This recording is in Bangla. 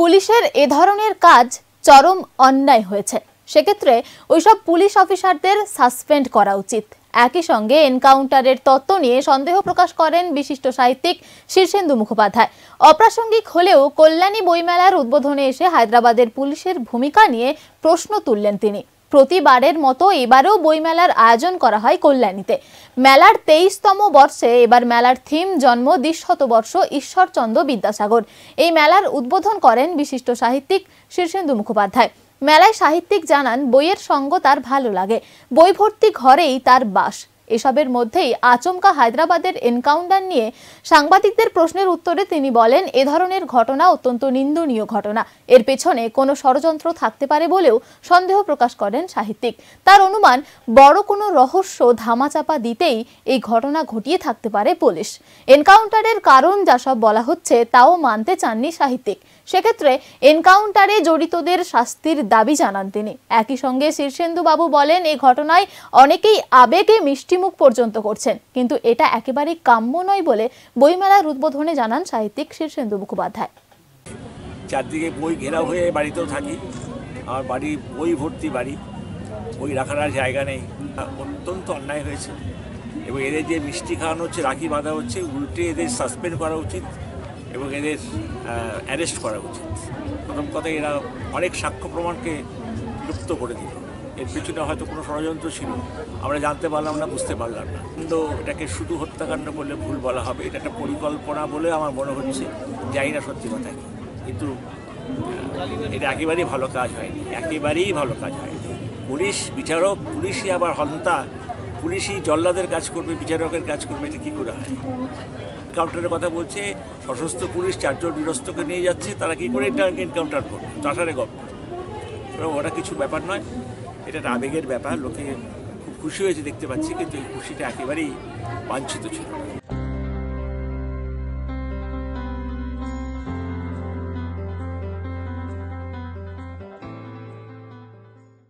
পুলিশের এ ধরনের কাজ চরম অন্যায় হয়েছে সেক্ষেত্রে ওইসব পুলিশ অফিসারদের সাসপেন্ড করা উচিত একই সঙ্গে এনকাউন্টারের তত্ত্ব নিয়ে সন্দেহ প্রকাশ করেন বিশিষ্ট সাহিত্যিক শীর্ষেন্দু মুখোপাধ্যায় অপ্রাসঙ্গিক হলেও কল্যাণী বইমেলার উদ্বোধনে এসে হায়দ্রাবাদের পুলিশের ভূমিকা নিয়ে প্রশ্ন তুললেন তিনি প্রতিবারের মতো এবারেও বইমেলার আয়োজন করা হয় কল্যাণীতে মেলার তেইশতম বর্ষে এবার মেলার থিম জন্ম দ্বিশতবর্ষ ঈশ্বরচন্দ্র বিদ্যাসাগর এই মেলার উদ্বোধন করেন বিশিষ্ট সাহিত্যিক শীর্ষেন্দু মুখোপাধ্যায় মেলায় সাহিত্যিক জানান বইয়ের সঙ্গ তার ভালো লাগে বই ভর্তি ঘরেই তার বাস এসবের মধ্যেই আচমকা হায়দ্রাবাদের এনকাউন্টার নিয়ে সাংবাদিকদের প্রশ্নের উত্তরে তিনি বলেন এ ধরনের ঘটনা অত্যন্ত নিন্দনীয় ঘটনা এর পেছনে কোনো ষড়যন্ত্র থাকতে পারে বলেও সন্দেহ প্রকাশ করেন সাহিত্যিক তার অনুমান বড় কোনো রহস্য ধামাচাপা দিতেই এই ঘটনা ঘটিয়ে থাকতে পারে পুলিশ এনকাউন্টারের কারণ যা সব বলা হচ্ছে তাও মানতে চাননি সাহিত্যিক সেক্ষেত্রে এনকাউন্টারে জড়িতদের শাস্তির দাবি জানান তিনি একই সঙ্গে শীর্ষেন্দু বাবু বলেন এই ঘটনায় অনেকেই আবেগে মিষ্টিমুখ পর্যন্ত করছেন কিন্তু এটা একেবারে কাম্য নয় বলে বইমেলার উদ্বোধনে জানান সাহিত্যিক শীর্ষেন্দু মুখোপাধ্যায় চারদিকে বই ঘেরা হয়ে বাড়িতেও থাকি আমার বাড়ি বই ভর্তি বাড়ি বই রাখার আর জায়গা নেই অত্যন্ত অন্যায় হয়েছে এবং এদের যে মিষ্টি খাওয়ানো হচ্ছে রাখি বাঁধা হচ্ছে উল্টে এদের সাসপেন্ড করা উচিত এবং এদের অ্যারেস্ট করা উচিত প্রথম কথা এরা অনেক সাক্ষ্য প্রমাণকে লুপ্ত করে দিল এর পিছনে হয়তো কোনো ষড়যন্ত্র ছিল আমরা জানতে পারলাম না বুঝতে পারলাম না কিন্তু এটাকে শুধু হত্যাকাণ্ড করলে ভুল বলা হবে এটা একটা পরিকল্পনা বলে আমার মনে হচ্ছে যাই না সত্যি কথা কিন্তু এটা একেবারেই ভালো কাজ হয়নি একেবারেই ভালো কাজ হয়নি পুলিশ বিচারক পুলিশই আবার হন্তা পুলিশই জল্লাদের কাজ করবে বিচারকের কাজ করবে এটা কী করে হয় এনকাউন্টারের কথা বলছে সশস্ত্র পুলিশ চারজন নিরস্তকে নিয়ে যাচ্ছে তারা কী করে এনকাউন্টার করবে তাসারে গল্প ওটা কিছু ব্যাপার নয় এটা একটা আবেগের ব্যাপার লোকে খুব খুশি হয়েছে দেখতে পাচ্ছি কিন্তু এই খুশিটা একেবারেই বাঞ্ছিত ছিল